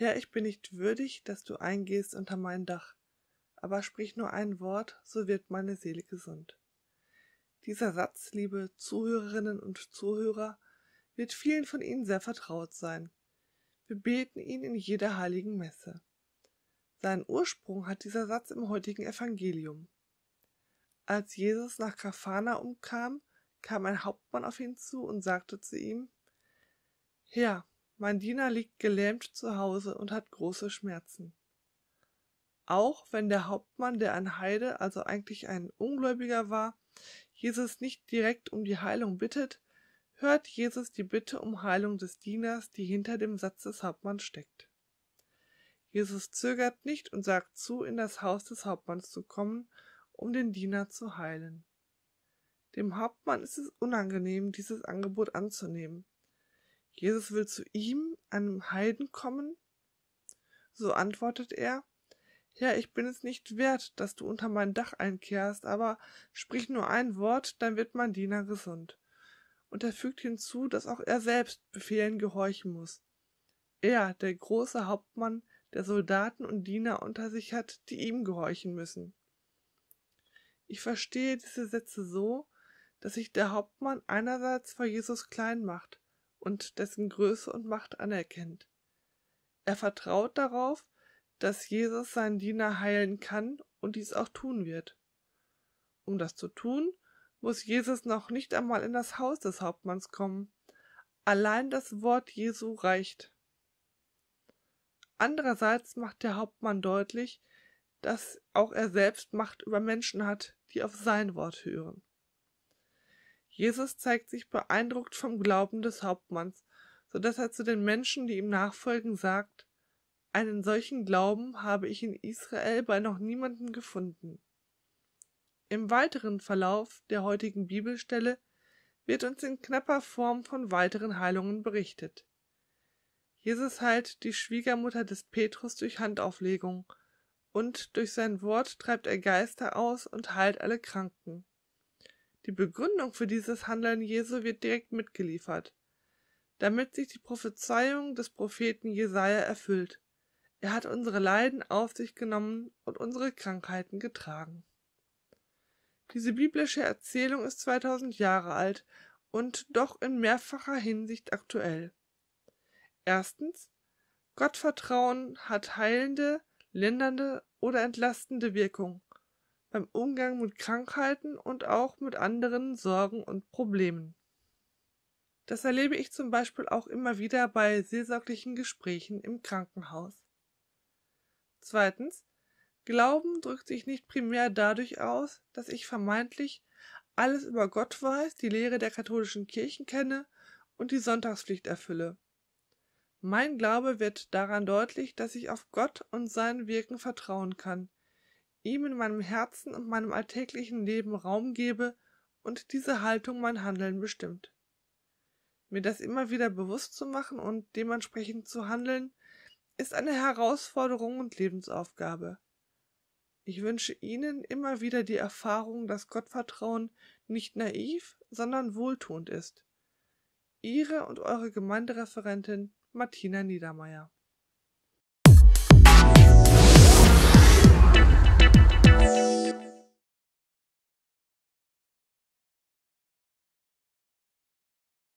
Herr, ich bin nicht würdig, dass du eingehst unter mein Dach, aber sprich nur ein Wort, so wird meine Seele gesund. Dieser Satz, liebe Zuhörerinnen und Zuhörer, wird vielen von Ihnen sehr vertraut sein. Wir beten ihn in jeder heiligen Messe. Seinen Ursprung hat dieser Satz im heutigen Evangelium. Als Jesus nach Kafana umkam, kam ein Hauptmann auf ihn zu und sagte zu ihm Herr, mein Diener liegt gelähmt zu Hause und hat große Schmerzen. Auch wenn der Hauptmann, der ein Heide, also eigentlich ein Ungläubiger war, Jesus nicht direkt um die Heilung bittet, hört Jesus die Bitte um Heilung des Dieners, die hinter dem Satz des Hauptmanns steckt. Jesus zögert nicht und sagt zu, in das Haus des Hauptmanns zu kommen, um den Diener zu heilen. Dem Hauptmann ist es unangenehm, dieses Angebot anzunehmen. Jesus will zu ihm, einem Heiden, kommen? So antwortet er, Herr, ja, ich bin es nicht wert, dass du unter mein Dach einkehrst, aber sprich nur ein Wort, dann wird mein Diener gesund. Und er fügt hinzu, dass auch er selbst Befehlen gehorchen muss. Er, der große Hauptmann, der Soldaten und Diener unter sich hat, die ihm gehorchen müssen. Ich verstehe diese Sätze so, dass sich der Hauptmann einerseits vor Jesus klein macht, und dessen Größe und Macht anerkennt. Er vertraut darauf, dass Jesus seinen Diener heilen kann und dies auch tun wird. Um das zu tun, muss Jesus noch nicht einmal in das Haus des Hauptmanns kommen. Allein das Wort Jesu reicht. Andererseits macht der Hauptmann deutlich, dass auch er selbst Macht über Menschen hat, die auf sein Wort hören. Jesus zeigt sich beeindruckt vom Glauben des Hauptmanns, so dass er zu den Menschen, die ihm nachfolgen, sagt, einen solchen Glauben habe ich in Israel bei noch niemanden gefunden. Im weiteren Verlauf der heutigen Bibelstelle wird uns in knapper Form von weiteren Heilungen berichtet. Jesus heilt die Schwiegermutter des Petrus durch Handauflegung, und durch sein Wort treibt er Geister aus und heilt alle Kranken. Die Begründung für dieses Handeln Jesu wird direkt mitgeliefert. Damit sich die Prophezeiung des Propheten Jesaja erfüllt. Er hat unsere Leiden auf sich genommen und unsere Krankheiten getragen. Diese biblische Erzählung ist 2000 Jahre alt und doch in mehrfacher Hinsicht aktuell. Erstens, Gottvertrauen hat heilende, lindernde oder entlastende Wirkung beim Umgang mit Krankheiten und auch mit anderen Sorgen und Problemen. Das erlebe ich zum Beispiel auch immer wieder bei seelsorglichen Gesprächen im Krankenhaus. Zweitens, Glauben drückt sich nicht primär dadurch aus, dass ich vermeintlich alles über Gott weiß, die Lehre der katholischen Kirchen kenne und die Sonntagspflicht erfülle. Mein Glaube wird daran deutlich, dass ich auf Gott und sein Wirken vertrauen kann, ihm in meinem Herzen und meinem alltäglichen Leben Raum gebe und diese Haltung mein Handeln bestimmt. Mir das immer wieder bewusst zu machen und dementsprechend zu handeln, ist eine Herausforderung und Lebensaufgabe. Ich wünsche Ihnen immer wieder die Erfahrung, dass Gottvertrauen nicht naiv, sondern wohltuend ist. Ihre und eure Gemeindereferentin Martina Niedermeier